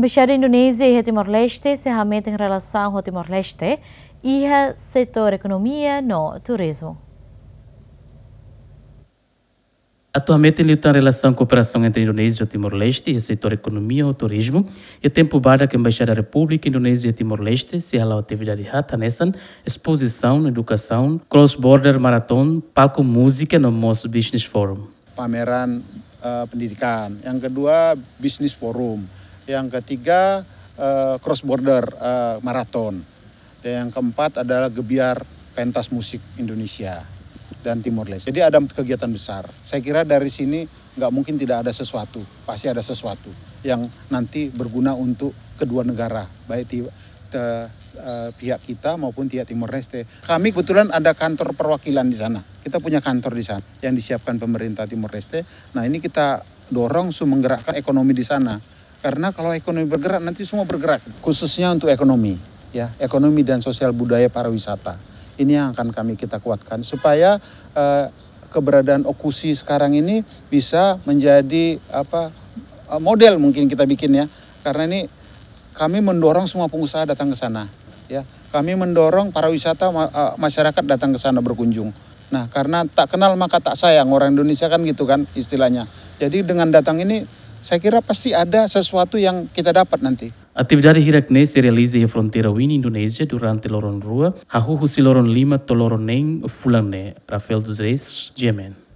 Embaixada Indonésia e Timor-Leste encerramento em relação ao Timor-Leste e ao setor economia no turismo. Atualmente, em tem relação à cooperação entre a Indonésia e Timor-Leste e o setor economia e turismo. E tempo para que a Embaixada da República Indonésia e Timor-Leste se a atividade Hatanesan, exposição, educação, cross-border marathon, palco música no nosso Business Forum. Pameran uh, pendidikan. Yang kedua, Business Forum. Yang ketiga uh, cross border uh, maraton. Dan yang keempat adalah gebiar pentas musik Indonesia dan Timor Leste. Jadi ada kegiatan besar. Saya kira dari sini nggak mungkin tidak ada sesuatu. Pasti ada sesuatu yang nanti berguna untuk kedua negara, baik di, te, uh, pihak kita maupun pihak Timor Leste. Kami kebetulan ada kantor perwakilan di sana. Kita punya kantor di sana yang disiapkan pemerintah Timor Leste. Nah ini kita dorong su menggerakkan ekonomi di sana karena kalau ekonomi bergerak nanti semua bergerak, khususnya untuk ekonomi, ya, ekonomi dan sosial budaya pariwisata. Ini yang akan kami kita kuatkan supaya eh, keberadaan okusi sekarang ini bisa menjadi apa eh, model mungkin kita bikin ya. Karena ini kami mendorong semua pengusaha datang ke sana, ya. Kami mendorong para wisata eh, masyarakat datang ke sana berkunjung. Nah, karena tak kenal maka tak sayang orang Indonesia kan gitu kan istilahnya. Jadi dengan datang ini saya kira pasti ada sesuatu yang kita dapat nanti. Atividade Hiraknense realiza em fronteira Win Indonésia durante Loron Rua, Hahuhu Siloron Lima Toloron Neng Fulane, Rafael dos Reis, Jemen.